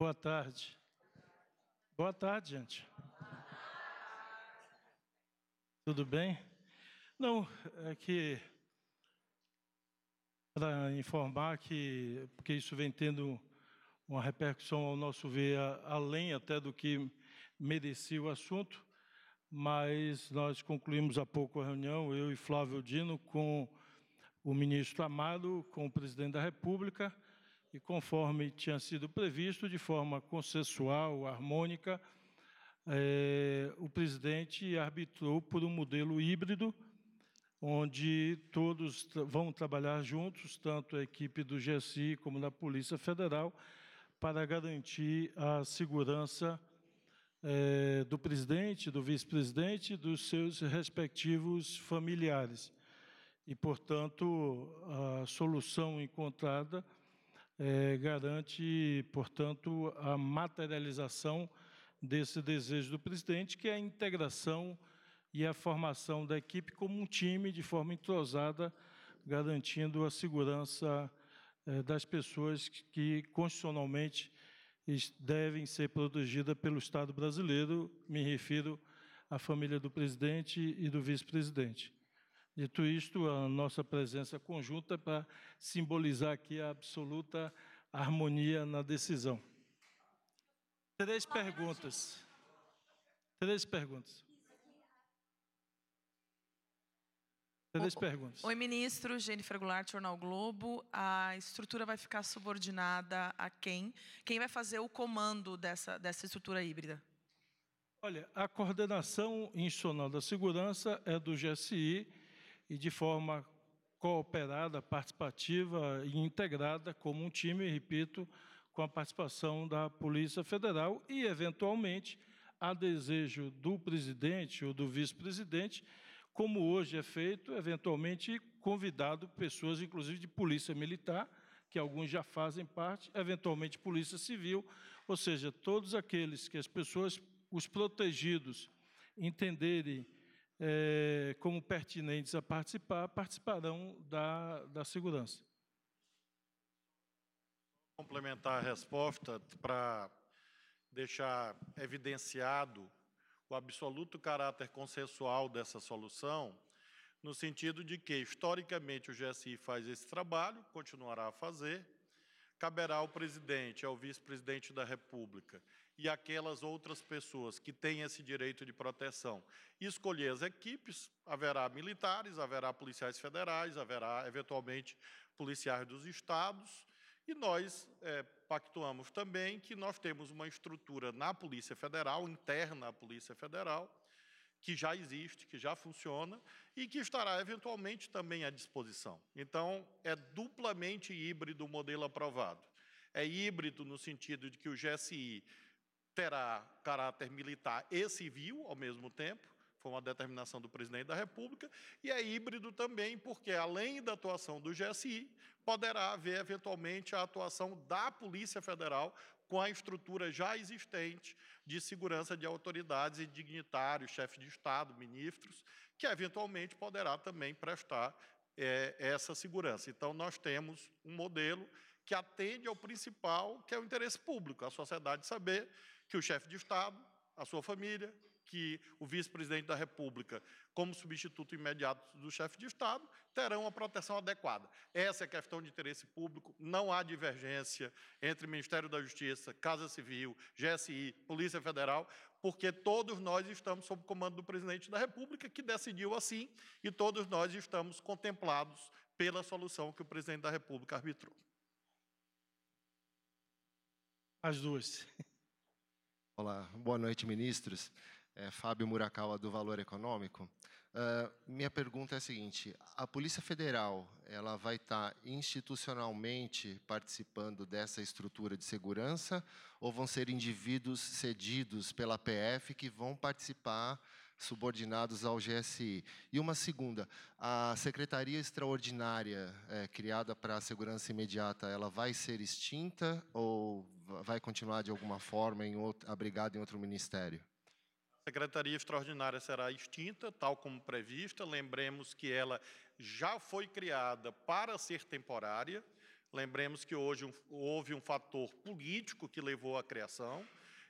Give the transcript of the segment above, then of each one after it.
Boa tarde. Boa tarde, gente. Tudo bem? Não, é que para informar que porque isso vem tendo uma repercussão ao nosso ver além até do que merecia o assunto, mas nós concluímos há pouco a reunião, eu e Flávio Dino com o ministro Amado, com o presidente da República e conforme tinha sido previsto, de forma consensual, harmônica, é, o presidente arbitrou por um modelo híbrido, onde todos vão trabalhar juntos, tanto a equipe do GSI como da Polícia Federal, para garantir a segurança é, do presidente, do vice-presidente e dos seus respectivos familiares. E, portanto, a solução encontrada é, garante, portanto, a materialização desse desejo do presidente, que é a integração e a formação da equipe como um time de forma entrosada, garantindo a segurança é, das pessoas que, que constitucionalmente devem ser protegidas pelo Estado brasileiro. Me refiro à família do presidente e do vice-presidente. Dito isto, a nossa presença conjunta é para simbolizar aqui a absoluta harmonia na decisão. Três perguntas. Três perguntas. Três perguntas. Oi, ministro. Jennifer Goulart, Jornal Globo. A estrutura vai ficar subordinada a quem? Quem vai fazer o comando dessa, dessa estrutura híbrida? Olha, a coordenação institucional da segurança é do GSI e de forma cooperada, participativa e integrada como um time, repito, com a participação da Polícia Federal e, eventualmente, a desejo do presidente ou do vice-presidente, como hoje é feito, eventualmente convidado pessoas, inclusive de Polícia Militar, que alguns já fazem parte, eventualmente Polícia Civil, ou seja, todos aqueles que as pessoas, os protegidos, entenderem é, como pertinentes a participar, participarão da, da segurança. Complementar a resposta para deixar evidenciado o absoluto caráter consensual dessa solução, no sentido de que, historicamente, o GSI faz esse trabalho, continuará a fazer, caberá ao presidente, ao vice-presidente da República e aquelas outras pessoas que têm esse direito de proteção escolher as equipes, haverá militares, haverá policiais federais, haverá eventualmente policiais dos estados. E nós é, pactuamos também que nós temos uma estrutura na Polícia Federal, interna à Polícia Federal, que já existe, que já funciona e que estará eventualmente também à disposição. Então, é duplamente híbrido o modelo aprovado. É híbrido no sentido de que o GSI terá caráter militar e civil ao mesmo tempo, foi uma determinação do presidente da República, e é híbrido também, porque além da atuação do GSI, poderá haver eventualmente a atuação da Polícia Federal com a estrutura já existente de segurança de autoridades e dignitários, chefes de Estado, ministros, que eventualmente poderá também prestar é, essa segurança. Então, nós temos um modelo que atende ao principal, que é o interesse público, a sociedade saber que o chefe de Estado, a sua família, que o vice-presidente da República, como substituto imediato do chefe de Estado, terão uma proteção adequada. Essa é questão de interesse público, não há divergência entre Ministério da Justiça, Casa Civil, GSI, Polícia Federal, porque todos nós estamos sob o comando do presidente da República, que decidiu assim, e todos nós estamos contemplados pela solução que o presidente da República arbitrou. As duas. Olá, boa noite, ministros é, Fábio Murakawa, do Valor Econômico. Uh, minha pergunta é a seguinte, a Polícia Federal ela vai estar tá institucionalmente participando dessa estrutura de segurança ou vão ser indivíduos cedidos pela PF que vão participar subordinados ao GSI. E uma segunda, a Secretaria Extraordinária é, criada para a segurança imediata, ela vai ser extinta ou vai continuar de alguma forma em outro, abrigada em outro ministério? Secretaria Extraordinária será extinta, tal como prevista. Lembremos que ela já foi criada para ser temporária. Lembremos que hoje houve um fator político que levou à criação,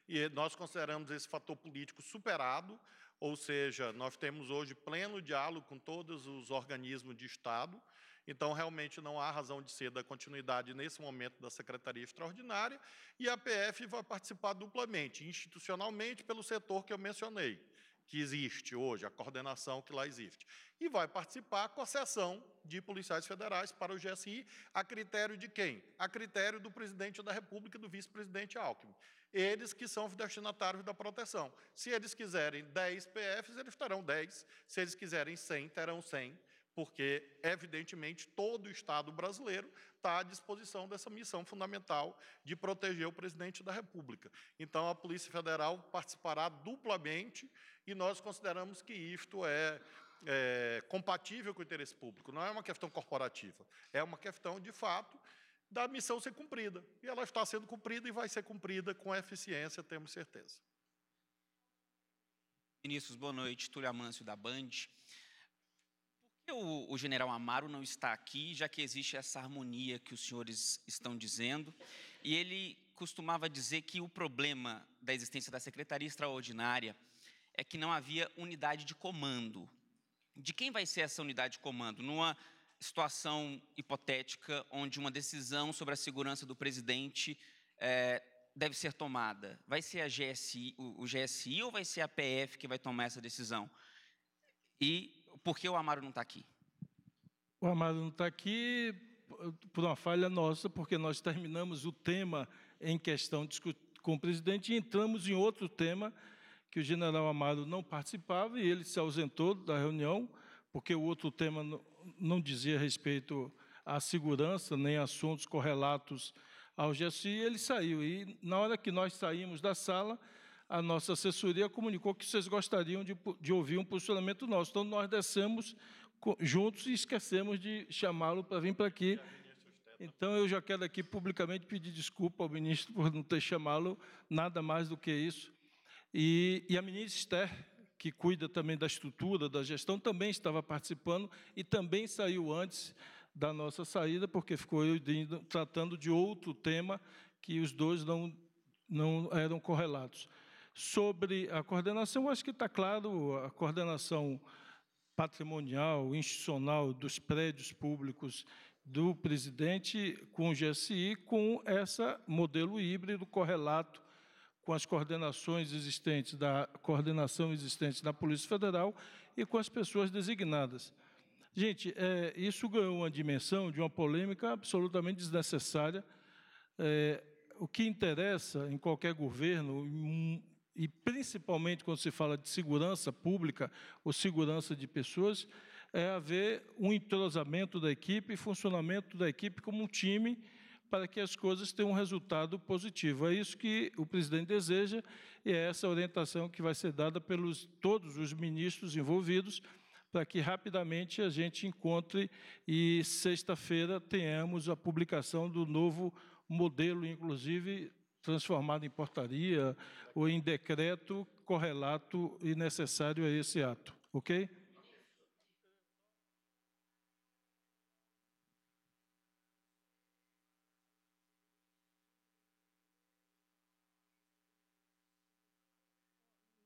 e nós consideramos esse fator político superado, ou seja, nós temos hoje pleno diálogo com todos os organismos de Estado. Então, realmente, não há razão de ser da continuidade nesse momento da Secretaria Extraordinária, e a PF vai participar duplamente, institucionalmente, pelo setor que eu mencionei, que existe hoje, a coordenação que lá existe, e vai participar com a sessão de policiais federais para o GSI, a critério de quem? A critério do presidente da República e do vice-presidente Alckmin. Eles que são destinatários da proteção. Se eles quiserem 10 PFs, eles terão 10. Se eles quiserem 100, terão 100 porque, evidentemente, todo o Estado brasileiro está à disposição dessa missão fundamental de proteger o presidente da República. Então, a Polícia Federal participará duplamente e nós consideramos que isto é, é compatível com o interesse público, não é uma questão corporativa, é uma questão, de fato, da missão ser cumprida. E ela está sendo cumprida e vai ser cumprida com eficiência, temos certeza. Ministros, boa noite. Túlio Amâncio, da Band o, o general Amaro não está aqui, já que existe essa harmonia que os senhores estão dizendo? E ele costumava dizer que o problema da existência da Secretaria Extraordinária é que não havia unidade de comando. De quem vai ser essa unidade de comando? Numa situação hipotética onde uma decisão sobre a segurança do presidente é, deve ser tomada? Vai ser a GSI, o, o GSI ou vai ser a PF que vai tomar essa decisão? E por que o Amaro não está aqui? O Amaro não está aqui por uma falha nossa, porque nós terminamos o tema em questão com o presidente e entramos em outro tema que o general Amaro não participava e ele se ausentou da reunião, porque o outro tema não dizia respeito à segurança, nem assuntos correlatos ao GSI, e ele saiu. E na hora que nós saímos da sala, a nossa assessoria comunicou que vocês gostariam de, de ouvir um posicionamento nosso. Então, nós descemos juntos e esquecemos de chamá-lo para vir para aqui. Então, eu já quero aqui publicamente pedir desculpa ao ministro por não ter chamá-lo, nada mais do que isso. E, e a ministra Esther, que cuida também da estrutura, da gestão, também estava participando e também saiu antes da nossa saída, porque ficou eu tratando de outro tema que os dois não, não eram correlatos sobre a coordenação, acho que está claro a coordenação patrimonial, institucional dos prédios públicos do presidente com o GSI, com essa modelo híbrido correlato com as coordenações existentes da coordenação existente da Polícia Federal e com as pessoas designadas. Gente, é, isso ganhou uma dimensão de uma polêmica absolutamente desnecessária. É, o que interessa em qualquer governo, e principalmente quando se fala de segurança pública ou segurança de pessoas, é haver um entrosamento da equipe e funcionamento da equipe como um time para que as coisas tenham um resultado positivo. É isso que o presidente deseja e é essa orientação que vai ser dada pelos todos os ministros envolvidos para que rapidamente a gente encontre e sexta-feira tenhamos a publicação do novo modelo, inclusive transformado em portaria ou em decreto correlato e necessário a esse ato, ok?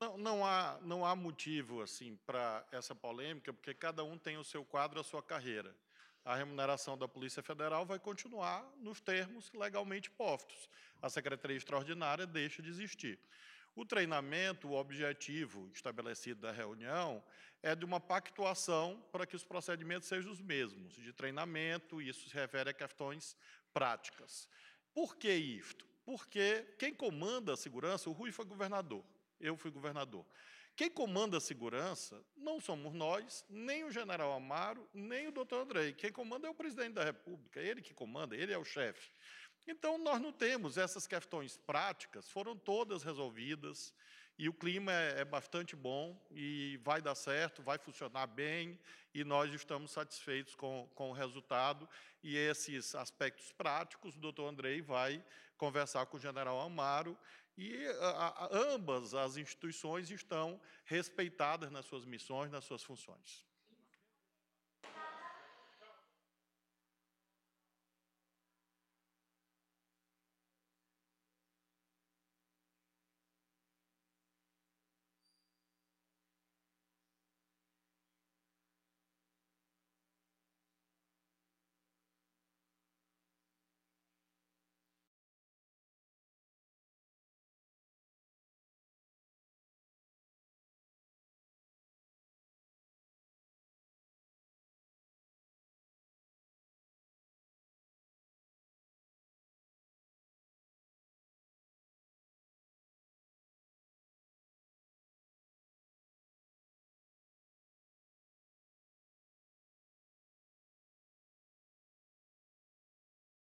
Não, não, há, não há motivo assim para essa polêmica, porque cada um tem o seu quadro, a sua carreira a remuneração da Polícia Federal vai continuar nos termos legalmente postos. A Secretaria Extraordinária deixa de existir. O treinamento, o objetivo estabelecido da reunião, é de uma pactuação para que os procedimentos sejam os mesmos, de treinamento, isso se refere a questões práticas. Por que isto? Porque quem comanda a segurança, o Rui foi governador, eu fui governador. Quem comanda a segurança não somos nós, nem o general Amaro, nem o doutor Andrei. Quem comanda é o presidente da República, ele que comanda, ele é o chefe. Então, nós não temos essas questões práticas, foram todas resolvidas. E o clima é, é bastante bom e vai dar certo, vai funcionar bem, e nós estamos satisfeitos com, com o resultado. E esses aspectos práticos, o doutor Andrei vai conversar com o general Amaro, e a, a, ambas as instituições estão respeitadas nas suas missões, nas suas funções.